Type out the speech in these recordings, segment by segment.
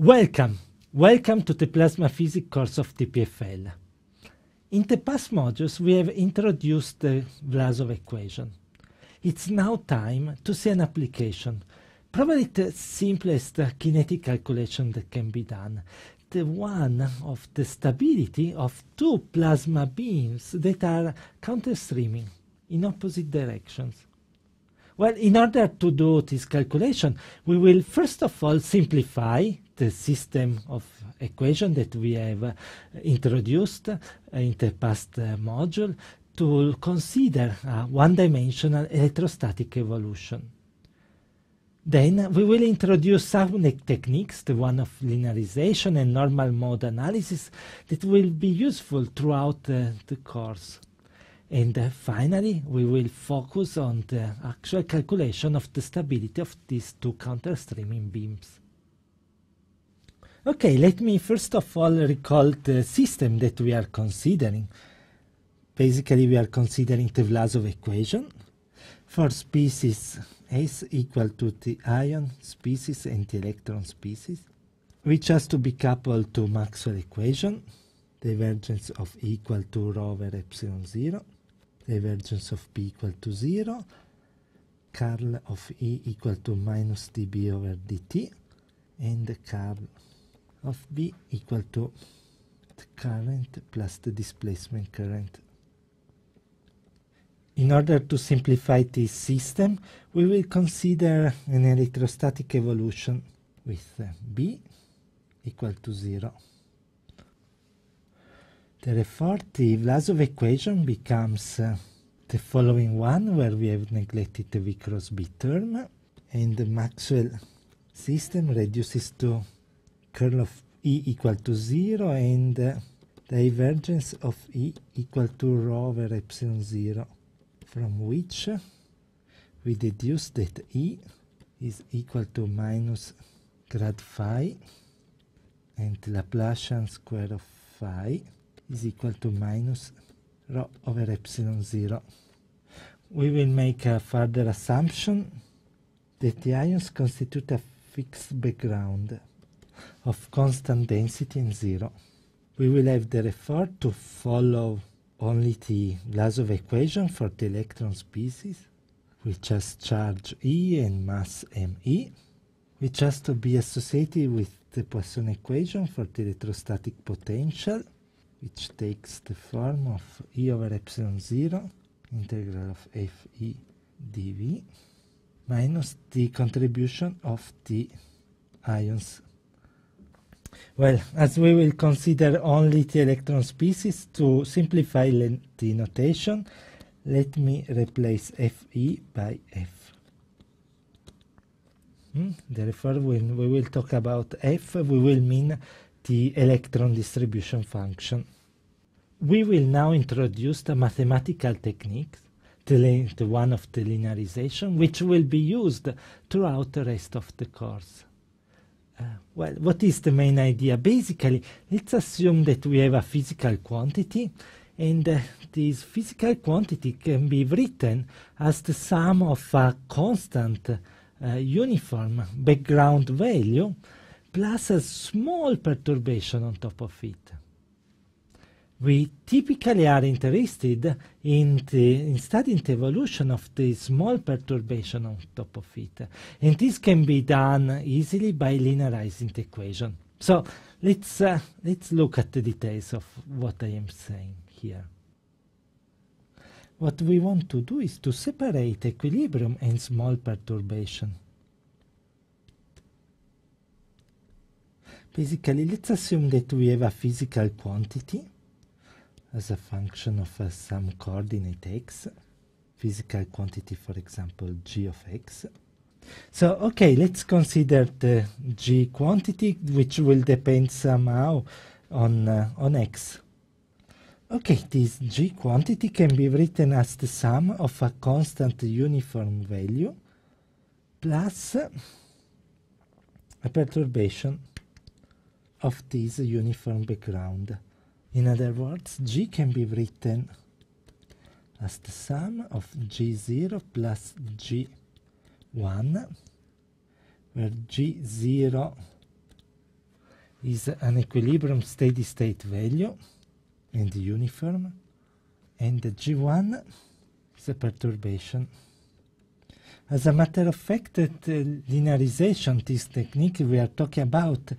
Welcome, welcome to the Plasma Physics course of TPFL. In the past modules, we have introduced the Vlasov equation. It's now time to see an application, probably the simplest kinetic calculation that can be done, the one of the stability of two plasma beams that are counter-streaming in opposite directions. Well, in order to do this calculation, we will first of all simplify the system of equation that we have uh, introduced uh, in the past uh, module to consider a one-dimensional electrostatic evolution. Then we will introduce some techniques, the one of linearization and normal mode analysis, that will be useful throughout uh, the course. And uh, finally, we will focus on the actual calculation of the stability of these two counter-streaming beams. Okay, let me first of all recall the system that we are considering. Basically, we are considering the Vlasov equation for species S equal to the ion species and the electron species, which has to be coupled to Maxwell equation, divergence of e equal to rho over epsilon 0, divergence of p equal to 0, curl of e equal to minus db over dt, and the curl of B equal to the current plus the displacement current. In order to simplify this system, we will consider an electrostatic evolution with uh, B equal to 0. Therefore, the Vlasov equation becomes uh, the following one, where we have neglected the V cross B term, and the Maxwell system reduces to curl of E equal to 0 and uh, divergence of E equal to rho over epsilon 0 from which we deduce that E is equal to minus grad phi and Laplacian square of phi is equal to minus rho over epsilon 0. We will make a further assumption that the ions constitute a fixed background of constant density and zero. We will have therefore to follow only the Glasov equation for the electron species, which has charge E and mass ME, which has to be associated with the Poisson equation for the electrostatic potential, which takes the form of E over epsilon 0, integral of Fe dV, minus the contribution of the ions well, as we will consider only the electron species to simplify the notation, let me replace Fe by F. Hmm? Therefore, when we will talk about F, we will mean the electron distribution function. We will now introduce the mathematical technique, the, the one of the linearization, which will be used throughout the rest of the course uh, well, what is the main idea? Basically, let's assume that we have a physical quantity, and uh, this physical quantity can be written as the sum of a constant uh, uniform background value plus a small perturbation on top of it we typically are interested in, the, in, studying the evolution of the small perturbation on top of it. And this can be done easily by linearizing the equation. So let's, uh, let's look at the details of what I am saying here. What we want to do is to separate equilibrium and small perturbation. Basically, let's assume that we have a physical quantity as a function of uh, some coordinate x, physical quantity, for example, g of x. So, okay, let's consider the g quantity, which will depend somehow on, uh, on x. Okay, this g quantity can be written as the sum of a constant uniform value plus a perturbation of this uniform background. In other words, G can be written as the sum of G0 plus G1, where G0 is an equilibrium steady state value and uniform, and G1 is a perturbation. As a matter of fact, the linearization, this technique we are talking about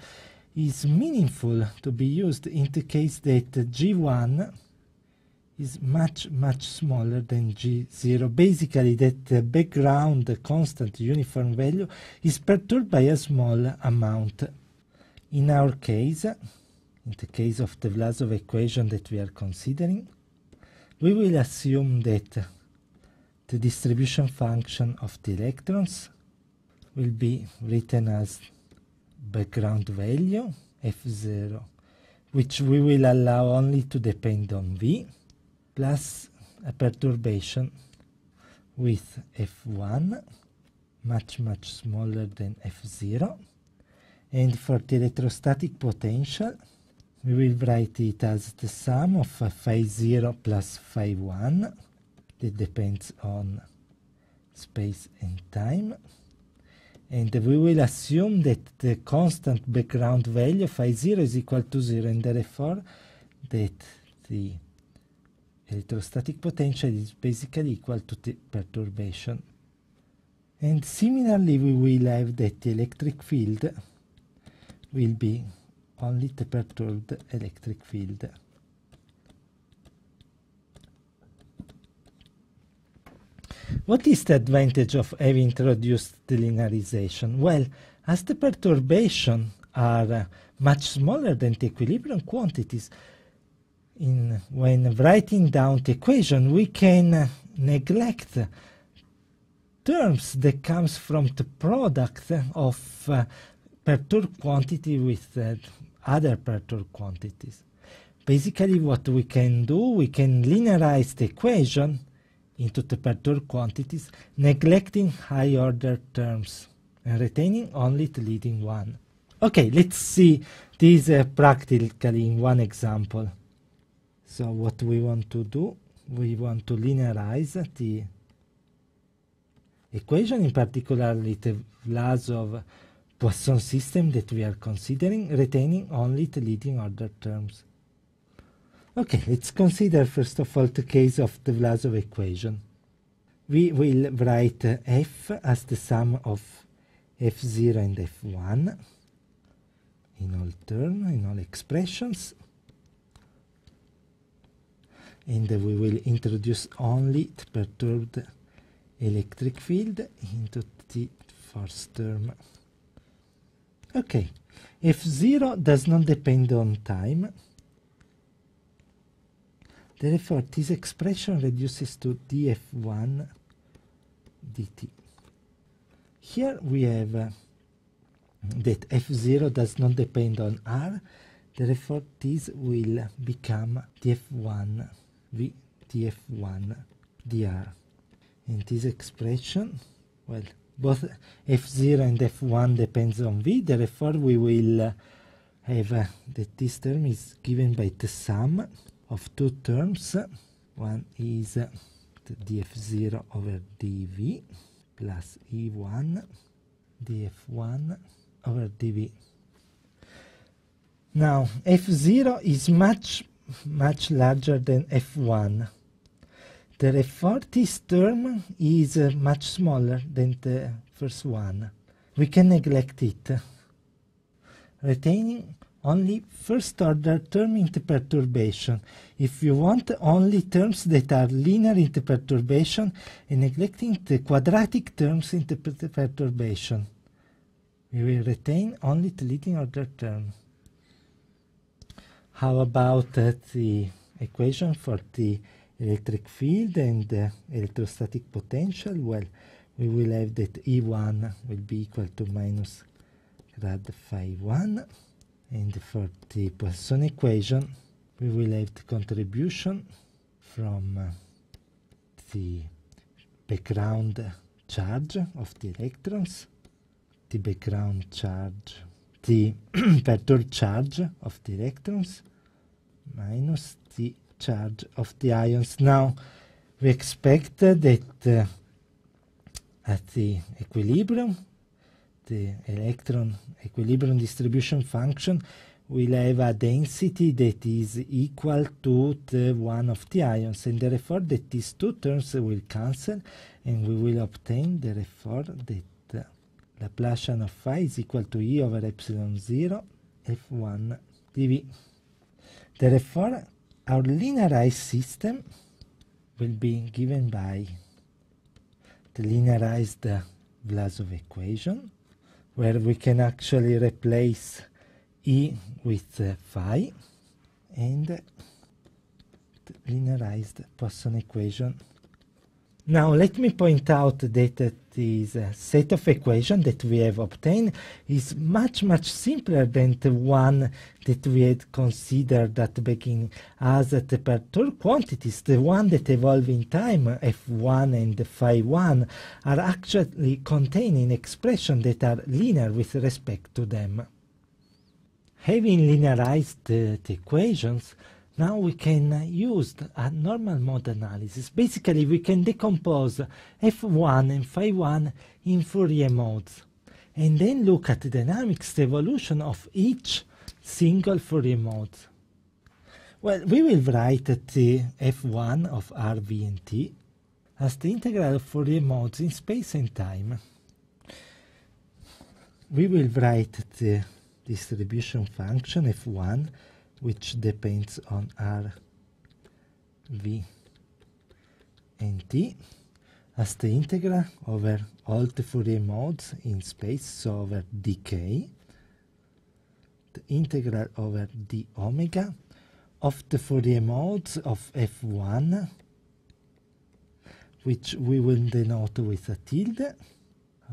is meaningful to be used in the case that G1 is much much smaller than G0. Basically that background constant uniform value is perturbed by a small amount. In our case, in the case of the Vlasov equation that we are considering, we will assume that the distribution function of the electrons will be written as background value f0 which we will allow only to depend on v plus a perturbation with f1 much much smaller than f0 and for the electrostatic potential we will write it as the sum of phi 0 plus phi 1 that depends on space and time and we will assume that the constant background value phi 0 is equal to 0 and therefore that the electrostatic potential is basically equal to the perturbation. And similarly we will have that the electric field will be only the perturbed electric field. What is the advantage of having introduced the linearization? Well, as the perturbations are uh, much smaller than the equilibrium quantities, in, when writing down the equation, we can uh, neglect terms that comes from the product of uh, perturbed quantity with uh, other perturbed quantities. Basically, what we can do, we can linearize the equation into temperature quantities, neglecting high order terms and retaining only the leading one. Okay, let's see this uh, practically in one example. So what we want to do, we want to linearize the equation, in particular the Vlasov Poisson system that we are considering, retaining only the leading order terms. Okay, let's consider first of all the case of the Vlasov equation. We will write uh, f as the sum of f0 and f1 in all terms, in all expressions. And uh, we will introduce only the perturbed electric field into the first term. Okay, f0 does not depend on time. Therefore, this expression reduces to df1 dt. Here we have uh, that f0 does not depend on r, therefore this will become df1 v df1 dr. In this expression, well, both f0 and f1 depends on v, therefore we will uh, have uh, that this term is given by the sum of two terms. One is df0 over dv plus e1 df1 over dv. Now, f0 is much, much larger than f1. Therefore, this term is uh, much smaller than the first one. We can neglect it, retaining only first order term into perturbation. If you want only terms that are linear into perturbation and neglecting the quadratic terms into perturbation, we will retain only the leading order term. How about uh, the equation for the electric field and uh, electrostatic potential? Well, we will have that E1 will be equal to minus grad phi 1 in the 40 Poisson equation we will have the contribution from uh, the background charge of the electrons, the background charge, the vector charge of the electrons minus the charge of the ions. Now we expect that uh, at the equilibrium the electron equilibrium distribution function will have a density that is equal to the one of the ions and therefore that these two terms will cancel and we will obtain therefore that uh, Laplacian of phi is equal to E over epsilon 0 F1 dV. Therefore our linearized system will be given by the linearized Vlasov equation where we can actually replace E with uh, phi and linearized Poisson equation now let me point out that this set of equations that we have obtained is much, much simpler than the one that we had considered at the beginning as the Pertur quantities, the one that evolve in time, F1 and Phi1, are actually containing expressions that are linear with respect to them. Having linearized the equations, now we can use a normal mode analysis. Basically, we can decompose F1 and Phi1 in Fourier modes, and then look at the dynamics, the evolution of each single Fourier mode. Well, we will write the F1 of R, V, and T as the integral of Fourier modes in space and time. We will write the distribution function F1 which depends on R, V, and T as the integral over all the Fourier modes in space, so over dk, the integral over d omega of the Fourier modes of f1, which we will denote with a tilde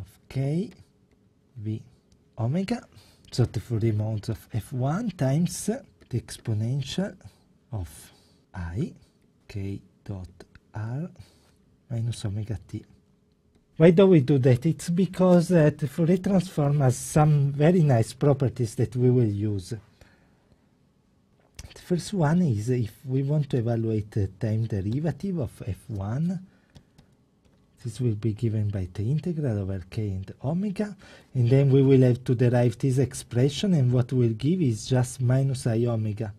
of k v omega, so the Fourier modes of f1 times the exponential of i k dot r minus omega t. Why do we do that? It's because that Fourier transform has some very nice properties that we will use. The first one is if we want to evaluate the time derivative of f1, this will be given by the integral over k and omega. And then we will have to derive this expression and what we'll give is just minus i omega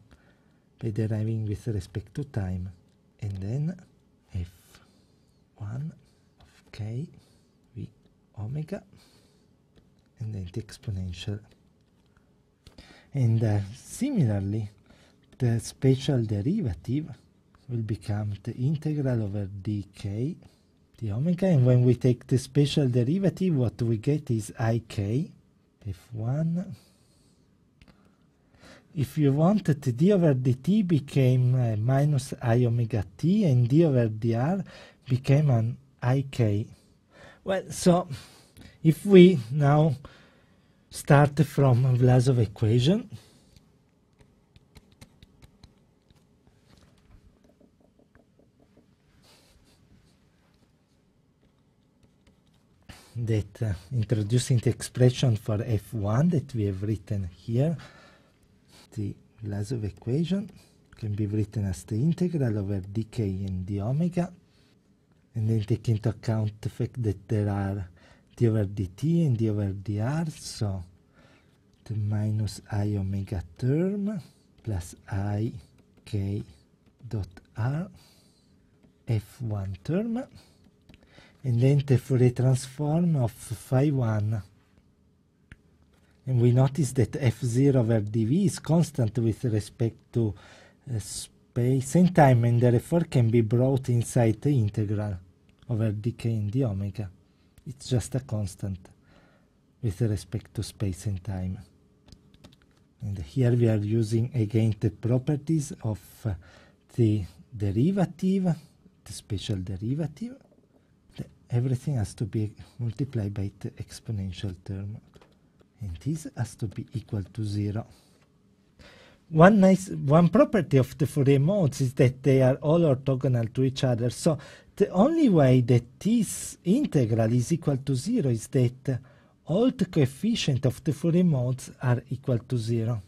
by deriving with respect to time. And then f1 of k v omega and then the exponential. And uh, similarly, the spatial derivative will become the integral over dk the omega and when we take the special derivative what we get is ik f1 if you wanted d over dt became uh, minus i omega t and d over dr became an ik well so if we now start from Vlasov equation that uh, introducing the expression for F1 that we have written here, the Lazov equation can be written as the integral over dk and d omega, and then take into account the fact that there are d over dt and d over dr, so the minus i omega term plus i k dot r f1 term and then the Fourier transform of phi 1. And we notice that f0 over dv is constant with respect to uh, space and time and therefore can be brought inside the integral over dk and d omega. It's just a constant with respect to space and time. And here we are using again the properties of uh, the derivative, the special derivative everything has to be multiplied by the exponential term and this has to be equal to zero one nice one property of the Fourier modes is that they are all orthogonal to each other so the only way that this integral is equal to zero is that all the coefficients of the Fourier modes are equal to zero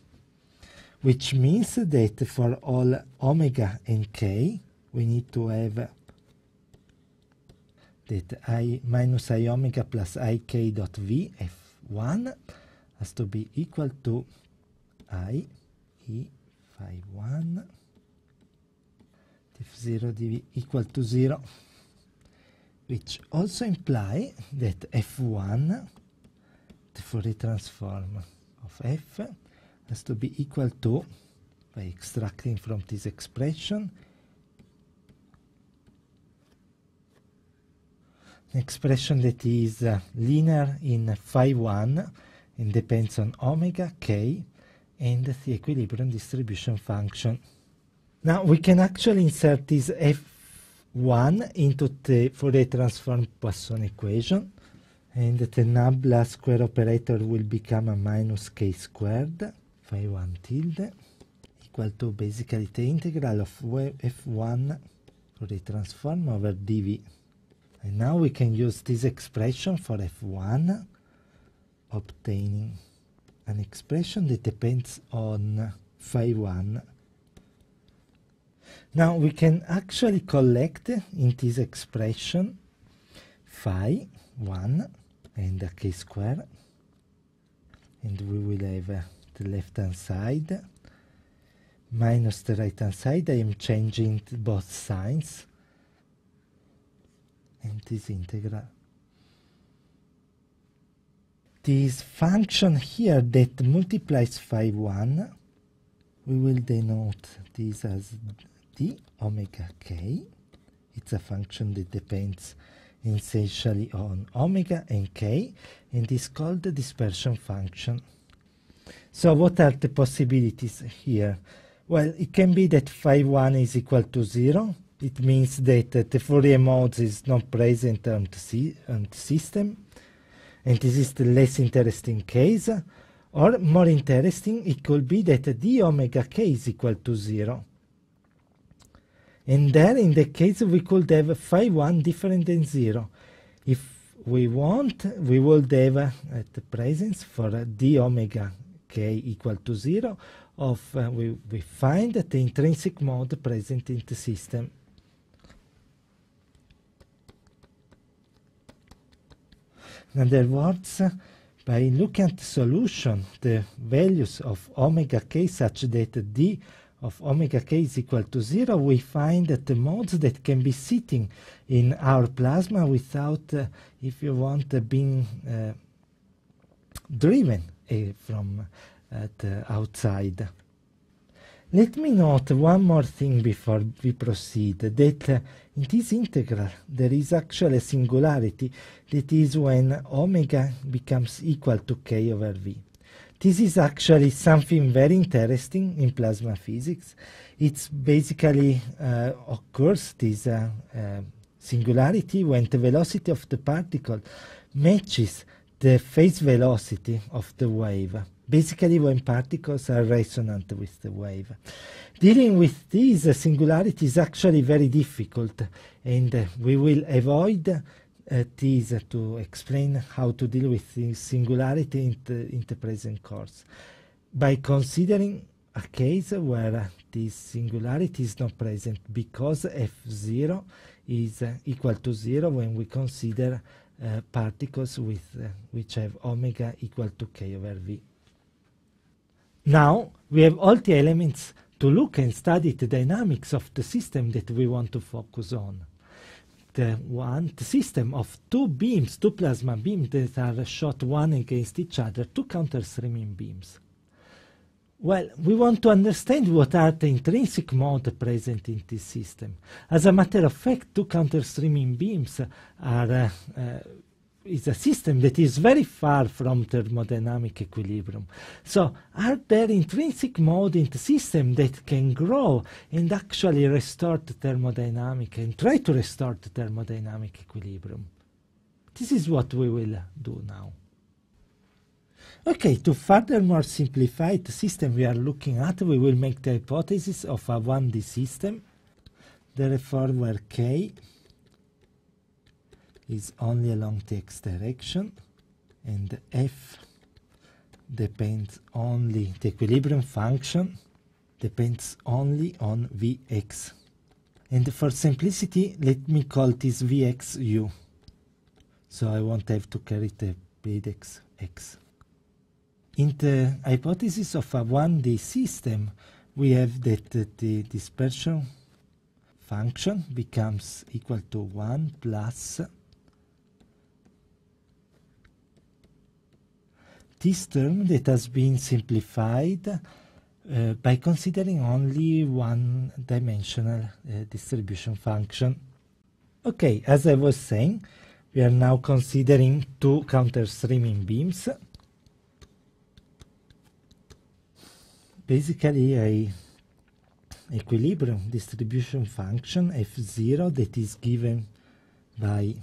which means that for all omega and k we need to have that i minus i omega plus ik dot v f1 has to be equal to i e phi 1 f 0 dv equal to 0 which also imply that f1 the Fourier transform of f has to be equal to by extracting from this expression expression that is uh, linear in phi 1 and depends on omega k and the equilibrium distribution function. Now we can actually insert this f1 into the Fourier transform Poisson equation and the nabla square operator will become a minus k squared phi 1 tilde equal to basically the integral of f1 Fourier transform over dv. And now we can use this expression for f1, obtaining an expression that depends on phi 1. Now we can actually collect in this expression phi 1 and a k square and we will have uh, the left hand side minus the right hand side I am changing both signs and integral, This function here that multiplies phi 1, we will denote this as d omega k. It's a function that depends essentially on omega and k, and is called the dispersion function. So what are the possibilities here? Well, it can be that phi 1 is equal to 0, it means that the Fourier mode is not present on the, si on the system, and this is the less interesting case. Or more interesting, it could be that d omega k is equal to zero. And then in the case we could have phi 1 different than 0. If we want, we would have uh, at the presence for uh, d omega k equal to 0 of uh, we, we find the intrinsic mode present in the system. In other words, by looking at the solution, the values of omega k such that d of omega k is equal to zero, we find that the modes that can be sitting in our plasma without, uh, if you want, uh, being uh, driven uh, from uh, the outside. Let me note one more thing before we proceed, that in this integral there is actually a singularity, that is when omega becomes equal to k over v. This is actually something very interesting in plasma physics. It's basically uh, occurs this uh, um, singularity when the velocity of the particle matches the phase velocity of the wave. Basically, when particles are resonant with the wave. Dealing with these uh, singularity is actually very difficult, and uh, we will avoid uh, to explain how to deal with the singularity in the, in the present course by considering a case where this singularity is not present because f0 is uh, equal to 0 when we consider uh, particles with, uh, which have omega equal to k over v. Now we have all the elements to look and study the dynamics of the system that we want to focus on. The one the system of two beams, two plasma beams that are shot one against each other, two counter-streaming beams. Well, we want to understand what are the intrinsic modes present in this system. As a matter of fact, two counter-streaming beams are uh, uh, is a system that is very far from thermodynamic equilibrium. So are there intrinsic modes in the system that can grow and actually restore the thermodynamic and try to restore the thermodynamic equilibrium? This is what we will do now. Okay, to furthermore simplify the system we are looking at, we will make the hypothesis of a 1D system. Therefore, where k is only along the x direction and f depends only, the equilibrium function depends only on Vx. And for simplicity, let me call this Vxu. So I won't have to carry the Bdex x. In the hypothesis of a 1D system, we have that the dispersion function becomes equal to 1 plus this term that has been simplified uh, by considering only one-dimensional uh, distribution function. Okay, as I was saying, we are now considering two counter-streaming beams. Basically, a equilibrium distribution function f0 that is given by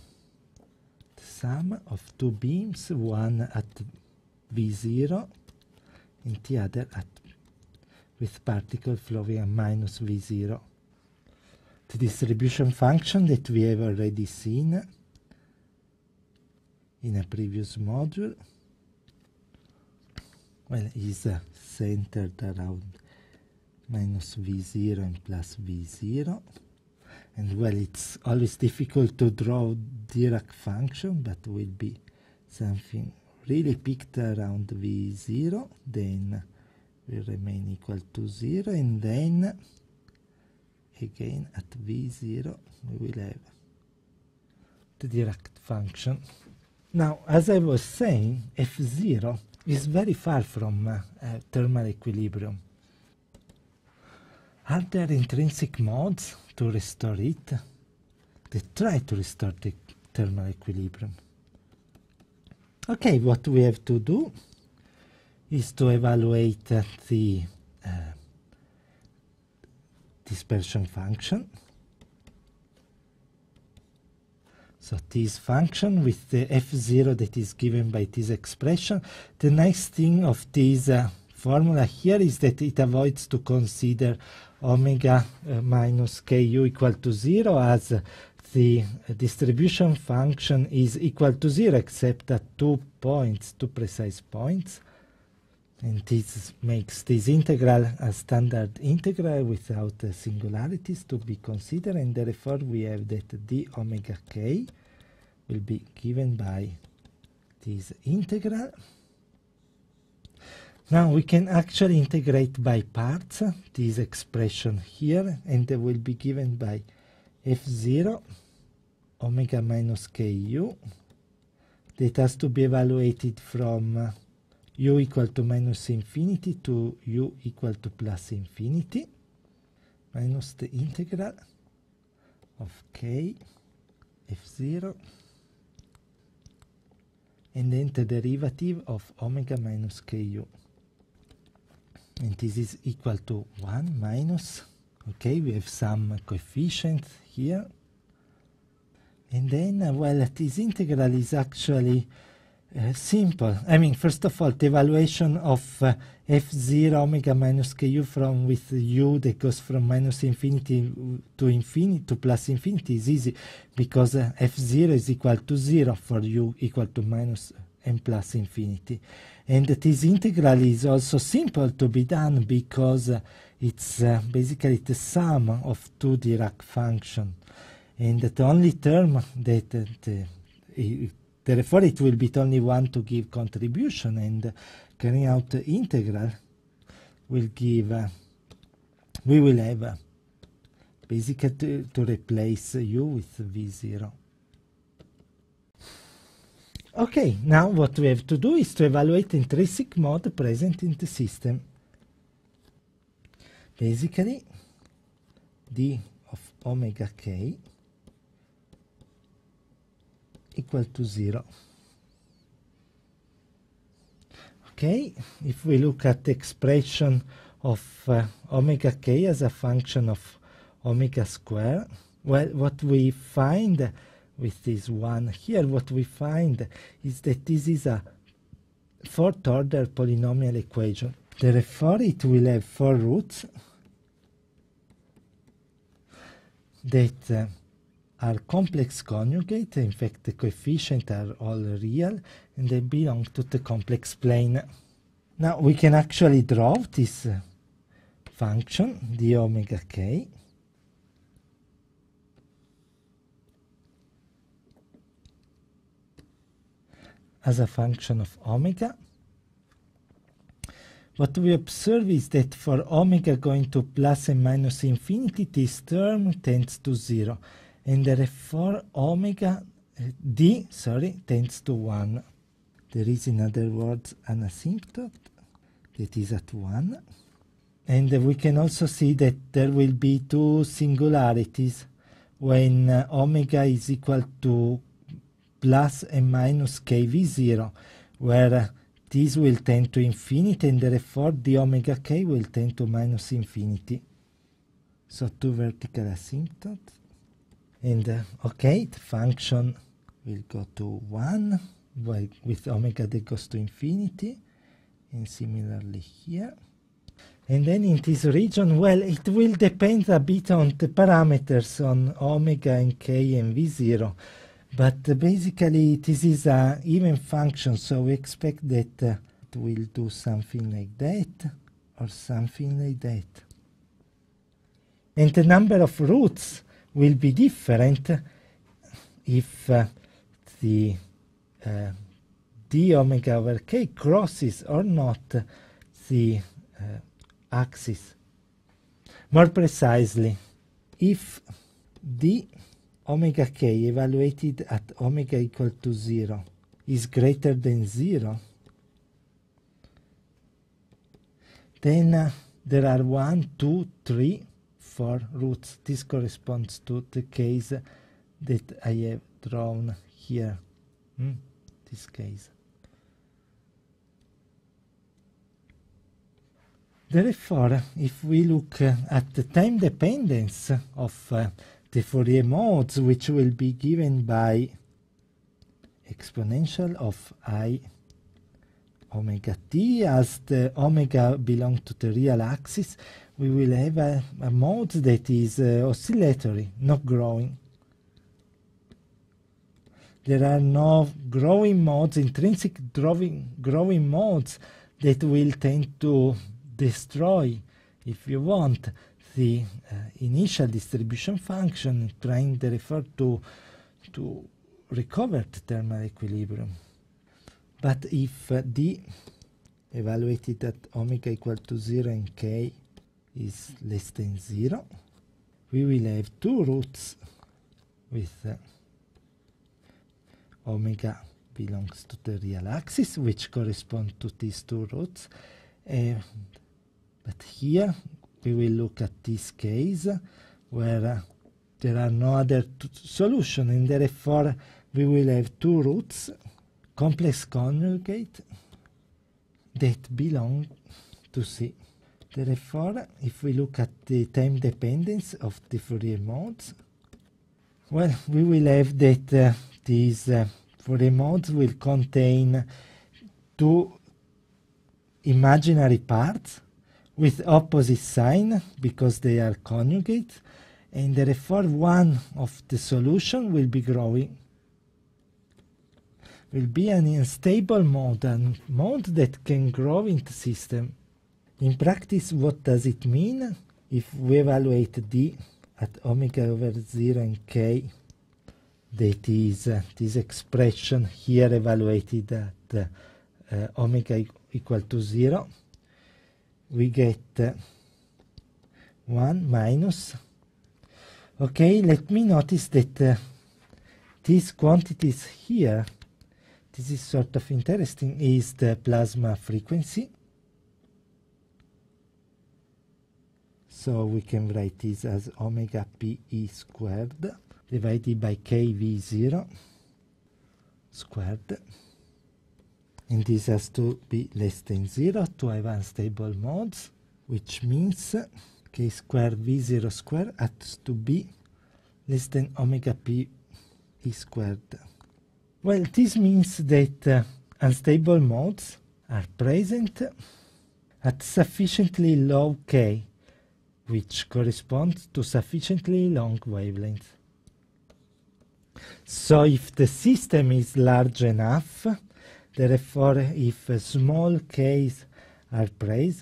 the sum of two beams, one at V0 in the other atom with particle flowing at minus V0. The distribution function that we have already seen in a previous module well, is uh, centered around minus V0 and plus V0 and well it's always difficult to draw Dirac function but will be something really picked around v0 then will remain equal to 0 and then again at v0 we will have the Dirac function now as I was saying f0 is very far from uh, uh, thermal equilibrium are there intrinsic modes to restore it? They try to restore the thermal equilibrium. Okay, what we have to do is to evaluate uh, the uh, dispersion function. So this function with the f0 that is given by this expression. The nice thing of this uh, formula here is that it avoids to consider omega uh, minus ku equal to 0 as uh, the distribution function is equal to zero except at two points, two precise points. And this makes this integral a standard integral without uh, singularities to be considered, and therefore we have that d omega k will be given by this integral. Now we can actually integrate by parts this expression here, and they will be given by f0 omega minus ku that has to be evaluated from u equal to minus infinity to u equal to plus infinity minus the integral of k f0 and then the derivative of omega minus ku and this is equal to 1 minus okay we have some coefficients here and then, uh, well, this integral is actually uh, simple. I mean, first of all, the evaluation of uh, f0 omega minus ku from with u that goes from minus infinity to infinity to plus infinity is easy because uh, f0 is equal to 0 for u equal to minus and plus infinity. And this integral is also simple to be done because uh, it's uh, basically the sum of two Dirac functions and the only term that uh, therefore it will be the only one to give contribution and carrying out the integral will give uh, we will have uh, basically to, to replace u with v0 okay now what we have to do is to evaluate intrinsic mode present in the system basically d of omega k equal to 0. Okay, if we look at the expression of uh, omega k as a function of omega square, well, what we find with this one here, what we find is that this is a fourth order polynomial equation. Therefore, it will have four roots that uh, are complex conjugate. In fact, the coefficients are all real and they belong to the complex plane. Now we can actually draw this uh, function, d omega k. as a function of omega. What we observe is that for omega going to plus and minus infinity, this term tends to zero and therefore omega eh, d sorry tends to 1 there is in other words an asymptote that is at 1 and we can also see that there will be two singularities when uh, omega is equal to plus and minus kv0 where uh, this will tend to infinity and therefore the omega k will tend to minus infinity so two vertical asymptotes in the uh, okay the function will go to 1 while with omega that goes to infinity and similarly here and then in this region well it will depend a bit on the parameters on omega and k and v0 but uh, basically this is a even function so we expect that uh, it will do something like that or something like that and the number of roots will be different if uh, the uh, d omega over k crosses or not the uh, axis. More precisely, if d omega k evaluated at omega equal to 0 is greater than 0, then uh, there are 1, 2, 3, four roots. This corresponds to the case that I have drawn here. Hmm? This case. Therefore, if we look uh, at the time dependence of uh, the Fourier modes, which will be given by exponential of i omega t as the omega belong to the real axis, we will have a, a mode that is uh, oscillatory, not growing. There are no growing modes, intrinsic growing, growing modes that will tend to destroy, if you want, the uh, initial distribution function, trying to refer to, to recovered thermal equilibrium. But if uh, d evaluated at omega equal to 0 and k is less than 0 we will have two roots with uh, omega belongs to the real axis which correspond to these two roots but here we will look at this case uh, where there are no other solution and therefore we will have two roots complex conjugate that belong to C Therefore, if we look at the time dependence of the Fourier modes, well, we will have that uh, these uh, Fourier modes will contain two imaginary parts with opposite sign because they are conjugate and therefore one of the solution will be growing will be an unstable mode, a mode that can grow in the system. In practice, what does it mean? If we evaluate d at omega over 0 and k, that is uh, this expression here evaluated at uh, omega e equal to 0, we get uh, 1 minus. Okay, let me notice that uh, these quantities here, this is sort of interesting, is the plasma frequency So we can write this as omega PE squared divided by KV0 squared. And this has to be less than 0 to have unstable modes, which means k squared v0 squared has to be less than omega p e squared. Well, this means that uh, unstable modes are present at sufficiently low k which correspond to sufficiently long wavelengths. So if the system is large enough, therefore if small case are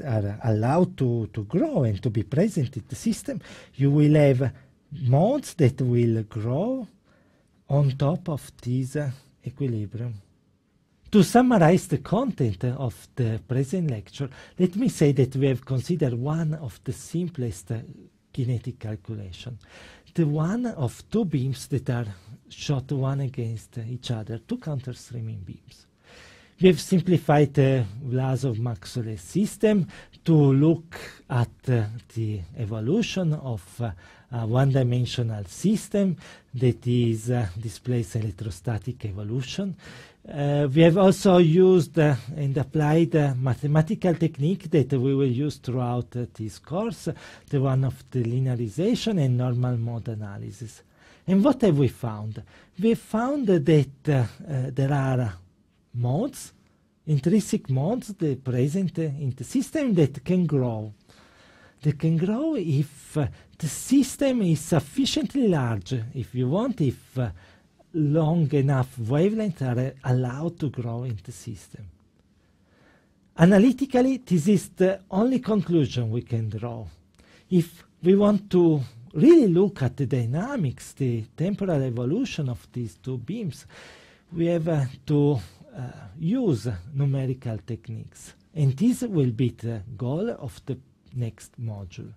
are allowed to, to grow and to be present in the system, you will have modes that will grow on top of this uh, equilibrium. To summarize the content of the present lecture, let me say that we have considered one of the simplest uh, kinetic calculations, the one of two beams that are shot one against each other, two counter-streaming beams. We have simplified the Vlasov-Maxwell system to look at uh, the evolution of uh, a one-dimensional system that is uh, displays electrostatic evolution. Uh, we have also used uh, and applied uh, mathematical technique that we will use throughout uh, this course, the one of the linearization and normal mode analysis. And what have we found? We found that uh, there are modes, intrinsic modes, the present in the system that can grow. They can grow if the system is sufficiently large, if you want, if long enough wavelengths are allowed to grow in the system. Analytically, this is the only conclusion we can draw. If we want to really look at the dynamics, the temporal evolution of these two beams, we have uh, to uh, use numerical techniques. And this will be the goal of the next module.